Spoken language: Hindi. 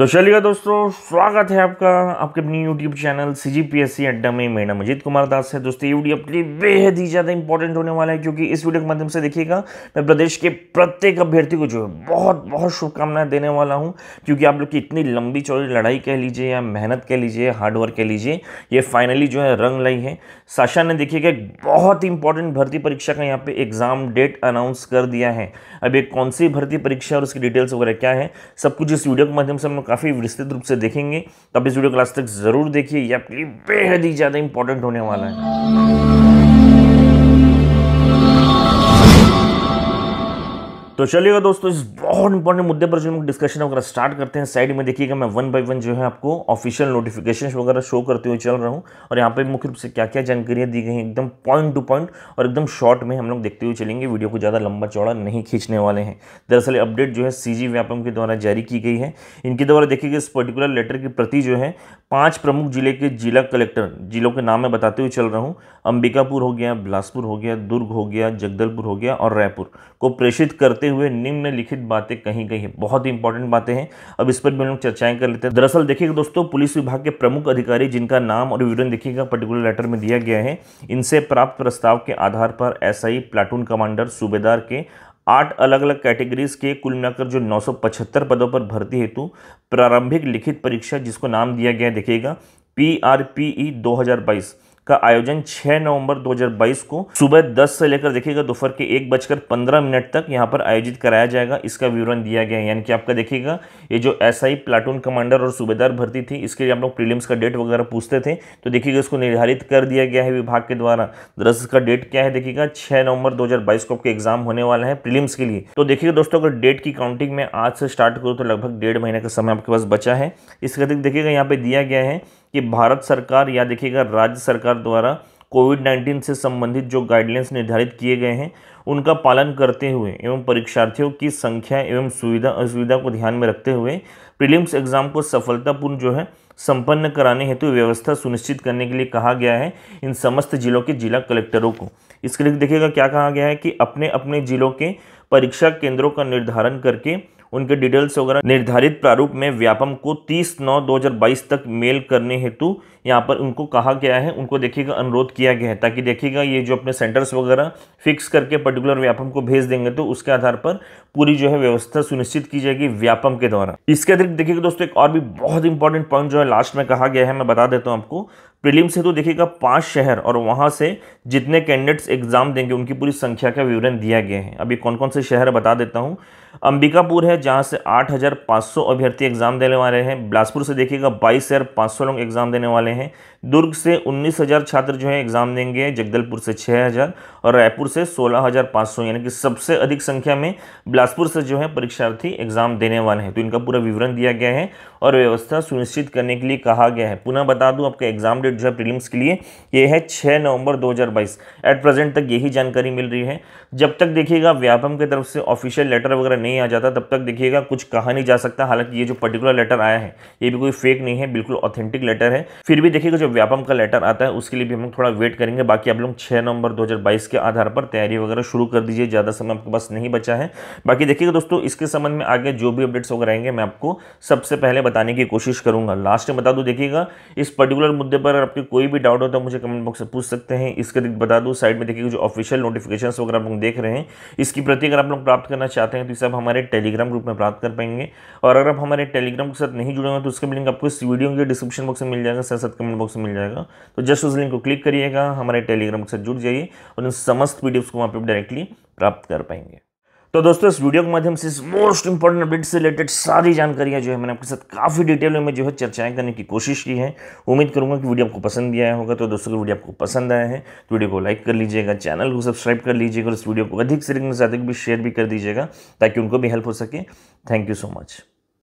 तो चलिए दोस्तों स्वागत है आपका आपके अपनी YouTube channel C G P S C Adda में मेरा मजीद कुमार दास है दोस्तों ये वीडियो अपने लिए बेहद ही ज़्यादा इंपॉर्टेंट होने वाला है क्योंकि इस वीडियो के माध्यम से देखिएगा मैं प्रदेश के प्रत्येक अभ्यर्थी को जो है बहुत बहुत शुभकामनाएं देने वाला हूँ क्योंकि आप लोग की इतनी लंबी चौड़ी लड़ाई कह लीजिए या मेहनत कह लीजिए हार्डवर्क कह लीजिए ये फाइनली जो है रंग लाई है साशा ने देखिएगा एक बहुत इंपॉर्टेंट भर्ती परीक्षा का यहाँ पे एग्ज़ाम डेट अनाउंस कर दिया है अब ये कौन सी भर्ती परीक्षा और उसकी डिटेल्स वगैरह क्या है सब कुछ इस वीडियो के माध्यम से हम काफ़ी विस्तृत रूप से देखेंगे तो आप इस वीडियो क्लास तक ज़रूर देखिए यह आपके लिए बेहद ही ज़्यादा इंपॉर्टेंट होने वाला है तो चलिएगा दोस्तों इस बहुत इंपॉर्टेंट मुद्दे पर जो हम डिस्कशन वगैरह स्टार्ट करते हैं साइड में देखिएगा मैं वन बाय वन जो है आपको ऑफिशियल नोटिफिकेशन वगैरह शो करते हुए चल रहा हूँ और यहाँ पे मुख्य रूप से क्या क्या जानकारियाँ दी गई हैं एकदम पॉइंट टू पॉइंट और एकदम शॉर्ट में हम लोग देखते हुए चलेंगे वीडियो को ज़्यादा लंबा चौड़ा नहीं खींचने वाले हैं दरअसल अपडेट जो है सी जी के द्वारा जारी की गई है इनके द्वारा देखिएगा इस पर्टिकुलर लेटर की प्रति जो है पाँच प्रमुख जिले के जिला कलेक्टर जिलों के नाम मैं बताते हुए चल रहा हूँ अंबिकापुर हो गया बिलासपुर हो गया दुर्ग हो गया जगदलपुर हो गया और रायपुर को प्रेषित करते हुए निम्नलिखित बातें कही गई हैं बहुत ही इंपॉर्टेंट बातें हैं अब इस पर भी हम लोग चर्चाएं कर लेते हैं दरअसल देखिएगा दोस्तों पुलिस विभाग के प्रमुख अधिकारी जिनका नाम और विवरण देखिएगा पर्टिकुलर लेटर में दिया गया है इनसे प्राप्त प्रस्ताव के आधार पर एस प्लाटून कमांडर सूबेदार के आठ अलग अलग कैटेगरीज के कुल मिलाकर जो 975 पदों पर भर्ती हेतु प्रारंभिक लिखित परीक्षा जिसको नाम दिया गया देखिएगा पी आर पी ई दो का आयोजन 6 नवंबर 2022 को सुबह 10 से लेकर देखिएगा दोपहर के एक बजकर पंद्रह मिनट तक यहां पर आयोजित कराया जाएगा इसका विवरण दिया गया है यानी कि आपका देखिएगा ये जो एस आई प्लाटून कमांडर और सूबेदार भर्ती थी इसके लिए आप लोग प्रीलिम्स का डेट वगैरह पूछते थे तो देखिएगा इसको निर्धारित कर दिया गया है विभाग के द्वारा दरअसल इसका डेट क्या है देखिएगा छह नवंबर दो को आपके एग्जाम होने वाला है प्रिलिम्स के लिए तो देखिएगा दोस्तों अगर डेट की काउंटिंग में आज से स्टार्ट करूँ तो लगभग डेढ़ महीने का समय आपके पास बचा है इसके अतिरिक्त देखिएगा यहाँ पे दिया गया है कि भारत सरकार या देखिएगा राज्य सरकार द्वारा कोविड नाइन्टीन से संबंधित जो गाइडलाइंस निर्धारित किए गए हैं उनका पालन करते हुए एवं परीक्षार्थियों की संख्या एवं सुविधा असुविधा को ध्यान में रखते हुए प्रीलिम्स एग्ज़ाम को सफलतापूर्ण जो है संपन्न कराने हेतु तो व्यवस्था सुनिश्चित करने के लिए कहा गया है इन समस्त जिलों के जिला कलेक्टरों को इसके लिए देखिएगा क्या कहा गया है कि अपने अपने जिलों के परीक्षा केंद्रों का निर्धारण करके उनके डिटेल्स वगैरह निर्धारित प्रारूप में व्यापम को 30 नौ 2022 तक मेल करने हेतु यहाँ पर उनको कहा गया है उनको देखिएगा अनुरोध किया गया है ताकि देखिएगा ये जो अपने सेंटर्स वगैरह फिक्स करके पर्टिकुलर व्यापम को भेज देंगे तो उसके आधार पर पूरी जो है व्यवस्था सुनिश्चित की जाएगी व्यापम के द्वारा इसके अतिरिक्त देखिएगा दोस्तों एक और भी बहुत इंपॉर्टेंट पॉइंट जो है लास्ट में कहा गया है मैं बता देता हूँ आपको प्रीलिम से तो देखिएगा पांच शहर और वहाँ से जितने कैंडिडेट्स एग्जाम देंगे उनकी पूरी संख्या का विवरण दिया गया है अभी कौन कौन से से शहर बता देता हूँ अंबिकापुर है जहाँ से 8,500 अभ्यर्थी एग्ज़ाम देने वाले हैं बिलासपुर से देखिएगा बाईस हज़ार लोग एग्ज़ाम देने वाले हैं दुर्ग से 19,000 छात्र जो है एग्ज़ाम देंगे जगदलपुर से 6,000 और रायपुर से 16,500 यानी कि सबसे अधिक संख्या में बिलासपुर से जो है परीक्षार्थी एग्ज़ाम देने वाले हैं तो इनका पूरा विवरण दिया गया है और व्यवस्था सुनिश्चित करने के लिए कहा गया है पुनः बता दूँ आपका एग्ज़ाम डेट जो है प्रिलिम्स के लिए ये है छः नवंबर दो एट प्रेजेंट तक यही जानकारी मिल रही है जब तक देखिएगा व्यापम की तरफ से ऑफिशियल लेटर वगैरह नहीं आ जाता तब तक देखिएगा कुछ कहा नहीं जा सकता हालांकि ये जो पर्टिकुलर लेटर आया है ये भी कोई फेक नहीं है बिल्कुल ऑथेंटिक लेटर है फिर भी देखिएगा जो व्यापम का लेटर आता है उसके लिए भी हम लोग थोड़ा वेट करेंगे बाकी आप लोग छः नवंबर 2022 के आधार पर तैयारी वगैरह शुरू कर दीजिए ज़्यादा समय आपके पास नहीं बचा है बाकी देखिएगा दोस्तों इसके संबंध में आगे जो भी अपडेट्स वगैरह आएंगे मैं आपको सबसे पहले बताने की कोशिश करूँगा लास्ट में बता दूँ देखिएगा इस पर्टिकुलर मुद्दे पर आपके कोई भी डाउट हो तो मुझे कमेंट बॉक्स में पूछ सकते हैं इसके बता दूँ साइड में देखिएगा जो ऑफिशियल नोटिफिकेशन वगैरह आप लोग देख रहे हैं इसकी प्रति अगर आप लोग प्राप्त करना चाहते हैं तो इसे आप हमारे टेलीग्राम ग्रुप में प्राप्त कर पाएंगे और अगर आप हमारे टेलीग्राम के साथ नहीं जुड़े हुए तो उसके लिंक आपको इस वीडियो के डिस्क्रिप्शन बॉक्स में मिल जाएगा साथ साथ कमेंट बॉक्स मिल जाएगा तो जस्ट उस लिंक को क्लिक करिएगा हमारे टेलीग्राम से जुड़ जाइए और इन समस्त पी को वहाँ पर डायरेक्टली प्राप्त कर पाएंगे तो दोस्तों इस वीडियो के माध्यम से इस मोस्ट इंपॉर्टेंट अपडेट से रिलेटेड सारी जानकारियां जो है मैंने आपके साथ काफ़ी डिटेल में जो है चर्चाएं करने की कोशिश की है उम्मीद करूंगा कि वीडियो आपको पसंद भी आया होगा तो दोस्तों वीडियो आपको पसंद आया है तो वीडियो को लाइक कर लीजिएगा चैनल को सब्सक्राइब कर लीजिएगा और इस वीडियो को अधिक से अधिक भी शेयर भी कर दीजिएगा ताकि उनको भी हेल्प हो सके थैंक यू सो मच